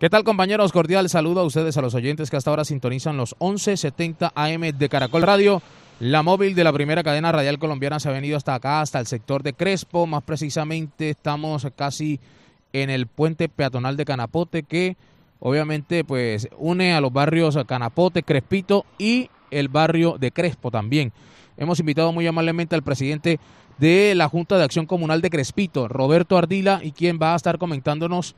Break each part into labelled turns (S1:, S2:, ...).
S1: ¿Qué tal compañeros? Cordial saludo a ustedes, a los oyentes que hasta ahora sintonizan los 11.70 AM de Caracol Radio. La móvil de la primera cadena radial colombiana se ha venido hasta acá, hasta el sector de Crespo. Más precisamente estamos casi en el puente peatonal de Canapote que obviamente pues une a los barrios Canapote, Crespito y el barrio de Crespo también. Hemos invitado muy amablemente al presidente de la Junta de Acción Comunal de Crespito, Roberto Ardila, y quien va a estar comentándonos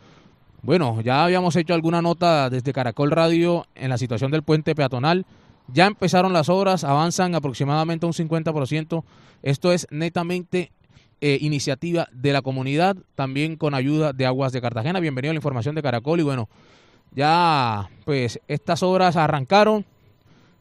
S1: bueno, ya habíamos hecho alguna nota desde Caracol Radio en la situación del puente peatonal. Ya empezaron las obras, avanzan aproximadamente un 50%. Esto es netamente eh, iniciativa de la comunidad, también con ayuda de Aguas de Cartagena. Bienvenido a la información de Caracol y bueno, ya pues estas obras arrancaron.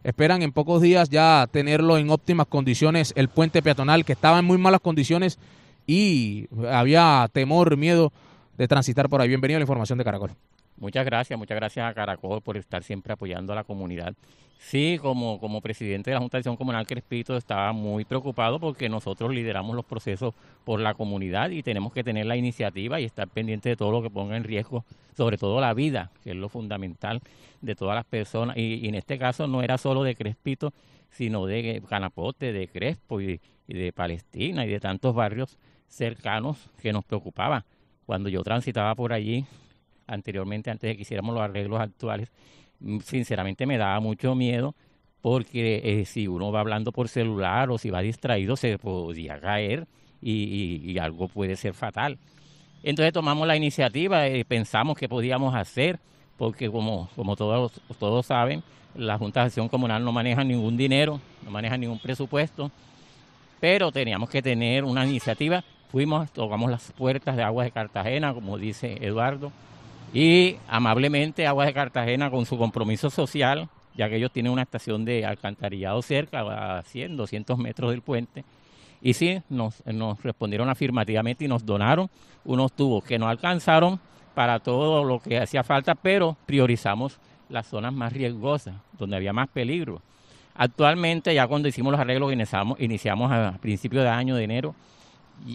S1: Esperan en pocos días ya tenerlo en óptimas condiciones el puente peatonal que estaba en muy malas condiciones y había temor, miedo de transitar por ahí. Bienvenido a la información de Caracol.
S2: Muchas gracias, muchas gracias a Caracol por estar siempre apoyando a la comunidad. Sí, como, como presidente de la Junta de Acción Comunal Crespito estaba muy preocupado porque nosotros lideramos los procesos por la comunidad y tenemos que tener la iniciativa y estar pendiente de todo lo que ponga en riesgo, sobre todo la vida, que es lo fundamental de todas las personas. Y, en este caso no era solo de Crespito, sino de Canapote, de Crespo y de Palestina y de tantos barrios cercanos que nos preocupaba cuando yo transitaba por allí anteriormente, antes de que hiciéramos los arreglos actuales, mm, sinceramente me daba mucho miedo porque eh, si uno va hablando por celular o si va distraído se podía caer y, algo puede ser fatal. Entonces tomamos la iniciativa, ...y eh, pensamos qué podíamos hacer, porque como, como todos, todos saben, la Junta de Acción Comunal no maneja ningún dinero, no maneja ningún presupuesto, pero teníamos que tener una iniciativa Fuimos, tocamos las puertas de Aguas de Cartagena, como dice Eduardo, y amablemente Aguas de Cartagena, con su compromiso social, ya que ellos tienen una estación de alcantarillado cerca, a 100, 200 metros del puente, y sí, nos, respondieron afirmativamente y nos donaron unos tubos que no alcanzaron para todo lo que hacía falta, pero priorizamos las zonas más riesgosas, donde había más peligro. Actualmente, ya cuando hicimos los arreglos, iniciamos, iniciamos a principios de año, de enero,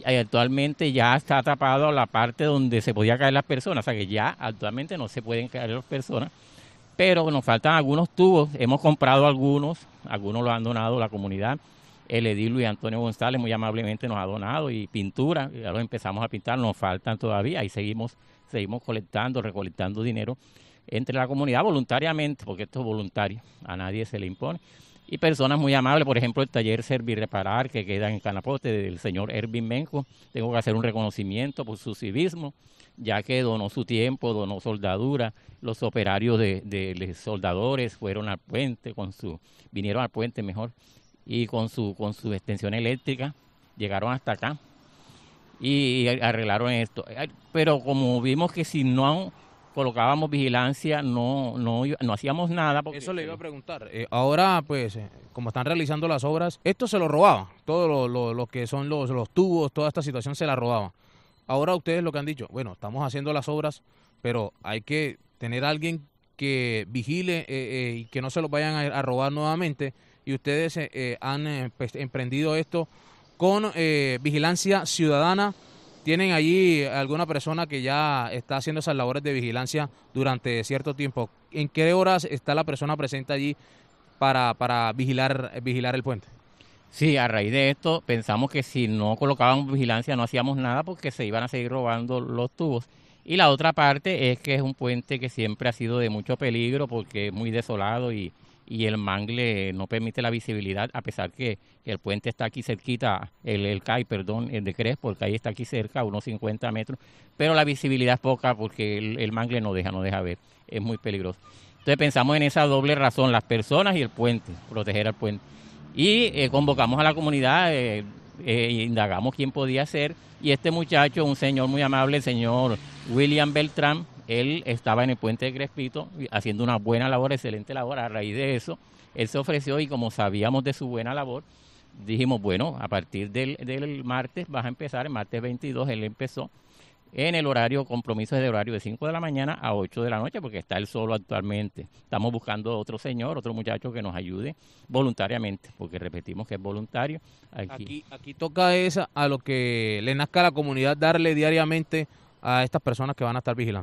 S2: actualmente ya está tapado la parte donde se podía caer las personas, o sea que ya actualmente no se pueden caer las personas, pero nos faltan algunos tubos, hemos comprado algunos, algunos los han donado la comunidad, el edil Luis Antonio González muy amablemente nos ha donado y pintura, ya lo empezamos a pintar, nos faltan todavía ahí seguimos, seguimos colectando, recolectando dinero entre la comunidad voluntariamente, porque esto es voluntario, a nadie se le impone y personas muy amables, por ejemplo, el taller Servir Reparar que queda en Canapote del señor Ervin Menco. Tengo que hacer un reconocimiento por su civismo, ya que donó su tiempo, donó soldadura. Los operarios de, soldadores fueron al puente con su vinieron al puente mejor y con su con su extensión eléctrica llegaron hasta acá y arreglaron esto. Pero como vimos que si no colocábamos vigilancia, no, no, hacíamos nada. Porque,
S1: Eso le iba a preguntar. Eh, ahora, pues, eh, como están realizando las obras, esto se lo robaba Todo lo, lo, que son los, los tubos, toda esta situación se la robaba Ahora ustedes lo que han dicho, bueno, estamos haciendo las obras, pero hay que tener a alguien que vigile eh, y que no se lo vayan a, robar nuevamente. Y ustedes han pues, emprendido esto con vigilancia ciudadana tienen allí alguna persona que ya está haciendo esas labores de vigilancia durante cierto tiempo. ¿En qué horas está la persona presente allí
S2: para, para vigilar, vigilar el puente? Sí, a raíz de esto pensamos que si no colocábamos vigilancia no hacíamos nada porque se iban a seguir robando los tubos. Y la otra parte es que es un puente que siempre ha sido de mucho peligro porque es muy desolado y, y el mangle no permite la visibilidad, a pesar que el puente está aquí cerquita, el, el CAI, perdón, el de Crespo, el CAI está aquí cerca, unos 50 metros, pero la visibilidad es poca porque el, mangle no deja, no deja ver, es muy peligroso. Entonces pensamos en esa doble razón, las personas y el puente, proteger al puente. Y eh, convocamos a la comunidad, eh, eh, indagamos quién podía ser, y este muchacho, un señor muy amable, el señor William Beltrán, él estaba en el puente de Crespito haciendo una buena labor, excelente labor. A raíz de eso, él se ofreció y como sabíamos de su buena labor, dijimos, bueno, a partir del, martes vas a empezar, el martes 22 él empezó en el horario, compromiso de horario de 5 de la mañana a 8 de la noche, porque está él solo actualmente. Estamos buscando otro señor, otro muchacho que nos ayude voluntariamente, porque repetimos que es voluntario. Aquí, aquí, toca esa
S1: a lo que le nazca a la comunidad darle diariamente a estas personas que van a estar vigilando.